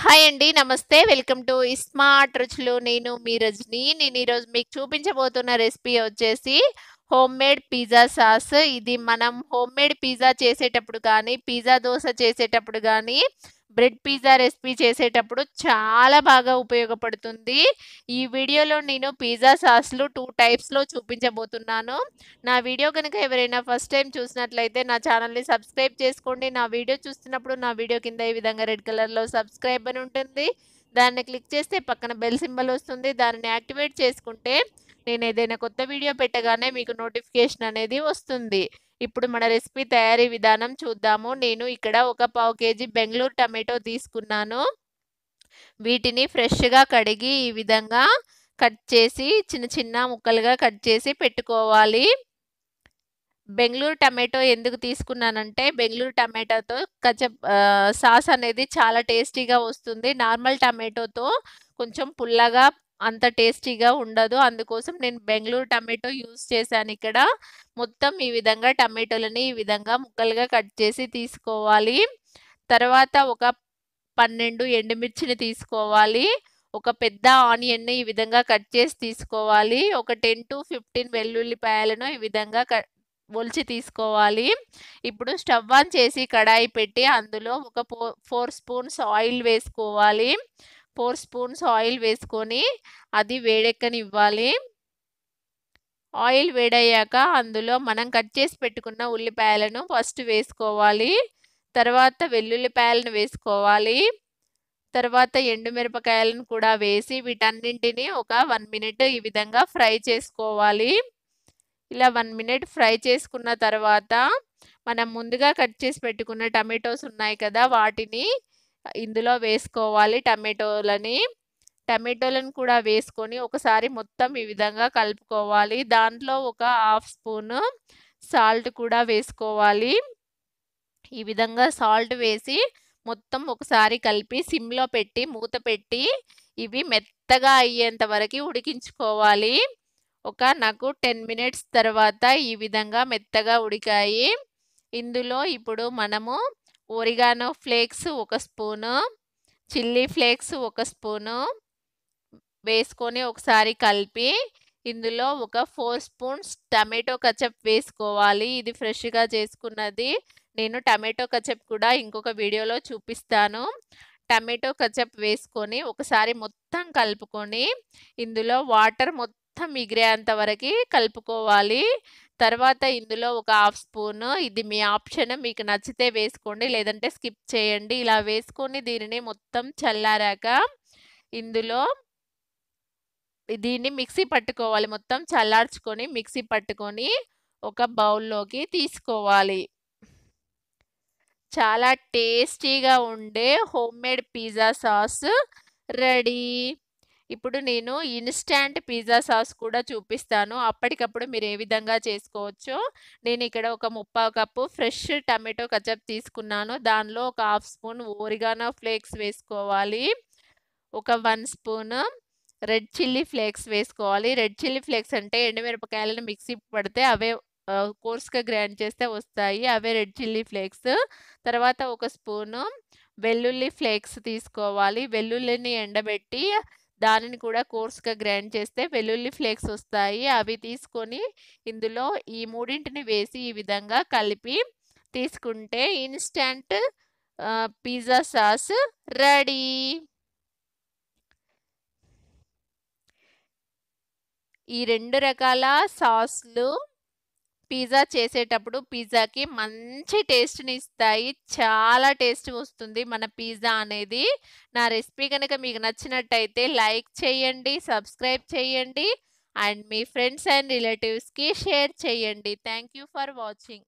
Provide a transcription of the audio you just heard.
hi అండి నమస్తే welcome to smart రుచులు నేను మీ రజని నేను ఈరోజు మీకు చూపించబోతున్న రెసిపీ వచ్చేసి హోమ్ మేడ్ పిజ్జా సాస్ ఇది మనం హోమ్ మేడ్ పిజ్జా చేసేటప్పుడు కానీ పిజ్జా దోశ చేసేటప్పుడు కానీ బ్రెడ్ పిజ్జా రెసిపీ చేసేటప్పుడు చాలా బాగా ఉపయోగపడుతుంది ఈ వీడియోలో నేను పిజ్జా సాస్లు టూ టైప్స్లో చూపించబోతున్నాను నా వీడియో కనుక ఎవరైనా ఫస్ట్ టైం చూసినట్లయితే నా ఛానల్ని సబ్స్క్రైబ్ చేసుకోండి నా వీడియో చూస్తున్నప్పుడు నా వీడియో కింద ఈ విధంగా రెడ్ కలర్లో సబ్స్క్రైబ్ అని ఉంటుంది దాన్ని క్లిక్ చేస్తే పక్కన బెల్ సింబల్ వస్తుంది దానిని యాక్టివేట్ చేసుకుంటే నేను ఏదైనా కొత్త వీడియో పెట్టగానే మీకు నోటిఫికేషన్ అనేది వస్తుంది ఇప్పుడు మన రెసిపీ తయారీ విధానం చూద్దాము నేను ఇక్కడ ఒక పావు కేజీ బెంగళూరు టమాటో తీసుకున్నాను వీటిని ఫ్రెష్గా కడిగి ఈ విధంగా కట్ చేసి చిన్న చిన్న ముక్కలుగా కట్ చేసి పెట్టుకోవాలి బెంగళూరు టమాటో ఎందుకు తీసుకున్నానంటే బెంగళూరు టమాటోతో కచ సాస్ అనేది చాలా టేస్టీగా వస్తుంది నార్మల్ టమాటోతో కొంచెం పుల్లగా అంత టేస్టీగా ఉండదు అందుకోసం నేను బెంగళూరు టమాటో యూస్ చేశాను ఇక్కడ మొత్తం ఈ విధంగా టమాటోలని ఈ విధంగా ముక్కలుగా కట్ చేసి తీసుకోవాలి తర్వాత ఒక పన్నెండు ఎండుమిర్చిని తీసుకోవాలి ఒక పెద్ద ఆనియన్ని ఈ విధంగా కట్ చేసి తీసుకోవాలి ఒక టెన్ టు ఫిఫ్టీన్ వెల్లుల్లిపాయలను ఈ విధంగా కట్ ఒలిచి తీసుకోవాలి ఇప్పుడు స్టవ్ ఆన్ చేసి కడాయి పెట్టి అందులో ఒక ఫోర్ స్పూన్స్ ఆయిల్ వేసుకోవాలి ఫోర్ స్పూన్స్ ఆయిల్ వేసుకొని అది వేడెక్కనివ్వాలి ఆయిల్ వేడయ్యాక అందులో మనం కట్ చేసి పెట్టుకున్న ఉల్లిపాయలను ఫస్ట్ వేసుకోవాలి తర్వాత వెల్లుల్లిపాయలను వేసుకోవాలి తర్వాత ఎండుమిరపకాయలను కూడా వేసి వీటన్నింటినీ ఒక వన్ మినిట్ ఈ విధంగా ఫ్రై చేసుకోవాలి ఇలా వన్ మినిట్ ఫ్రై చేసుకున్న తర్వాత మనం ముందుగా కట్ చేసి పెట్టుకున్న టమాటోస్ ఉన్నాయి కదా వాటిని ఇందులో వేసుకోవాలి టమాటోలని టమాటోలను కూడా వేసుకొని ఒకసారి మొత్తం ఈ విధంగా కలుపుకోవాలి దాంట్లో ఒక హాఫ్ స్పూన్ సాల్ట్ కూడా వేసుకోవాలి ఈ విధంగా సాల్ట్ వేసి మొత్తం ఒకసారి కలిపి సిమ్లో పెట్టి మూత పెట్టి ఇవి మెత్తగా అయ్యేంత వరకు ఉడికించుకోవాలి ఒక నాకు టెన్ మినిట్స్ తర్వాత ఈ విధంగా మెత్తగా ఉడికాయి ఇందులో ఇప్పుడు మనము ఒరిగానో ఫ్లేక్స్ ఒక స్పూను చిల్లీ ఫ్లేక్స్ ఒక స్పూను వేసుకొని ఒకసారి కలిపి ఇందులో ఒక ఫోర్ స్పూన్స్ టమాటో కచప్ వేసుకోవాలి ఇది ఫ్రెష్గా చేసుకున్నది నేను టమాటో కచప్ కూడా ఇంకొక వీడియోలో చూపిస్తాను టమాటో కచప్ వేసుకొని ఒకసారి మొత్తం కలుపుకొని ఇందులో వాటర్ మొత్తం మిగిలేంత వరకు కలుపుకోవాలి తర్వాత ఇందులో ఒక హాఫ్ స్పూన్ ఇది మీ ఆప్షన్ మీకు నచ్చితే వేసుకోండి లేదంటే స్కిప్ చేయండి ఇలా వేసుకొని దీనిని మొత్తం చల్లారాక ఇందులో దీన్ని మిక్సీ పట్టుకోవాలి మొత్తం చల్లార్చుకొని మిక్సీ పట్టుకొని ఒక బౌల్లోకి తీసుకోవాలి చాలా టేస్టీగా ఉండే హోమ్మేడ్ పిజ్జా సాస్ రెడీ ఇప్పుడు నేను ఇన్స్టాంట్ పిజ్జా సాస్ కూడా చూపిస్తాను అప్పటికప్పుడు మీరు ఏ విధంగా చేసుకోవచ్చో నేను ఇక్కడ ఒక ముప్పా కప్పు ఫ్రెష్ టమాటో కచప్ తీసుకున్నాను దానిలో ఒక హాఫ్ స్పూన్ ఓరిగానో ఫ్లేక్స్ వేసుకోవాలి ఒక one spoon red chilli flakes వేసుకోవాలి రెడ్ చిల్లీ ఫ్లేక్స్ అంటే ఎండుమిరపకాయలను మిక్సీ పడితే అవే కోర్స్గా గ్రైండ్ చేస్తే వస్తాయి అవే రెడ్ చిల్లీ ఫ్లేక్స్ తర్వాత ఒక స్పూను వెల్లుల్లి ఫ్లేక్స్ తీసుకోవాలి వెల్లుల్లిని ఎండబెట్టి దానిని కూడా కోర్స్గా గ్రైండ్ చేస్తే వెల్లుల్లి ఫ్లేక్స్ వస్తాయి అవి తీసుకొని ఇందులో ఈ మూడింటిని వేసి ఈ విధంగా కలిపి తీసుకుంటే ఇన్స్టంట్ పిజ్జా సాస్ రెడీ ఈ రెండు రకాల సాస్లు పిజ్జా చేసేటప్పుడు పిజ్జాకి మంచి టేస్ట్ని ఇస్తాయి చాలా టేస్ట్ వస్తుంది మన పిజ్జా అనేది నా రెసిపీ కనుక మీకు నచ్చినట్టయితే లైక్ చేయండి సబ్స్క్రైబ్ చేయండి అండ్ మీ ఫ్రెండ్స్ అండ్ రిలేటివ్స్కి షేర్ చేయండి థ్యాంక్ యూ ఫర్ వాచింగ్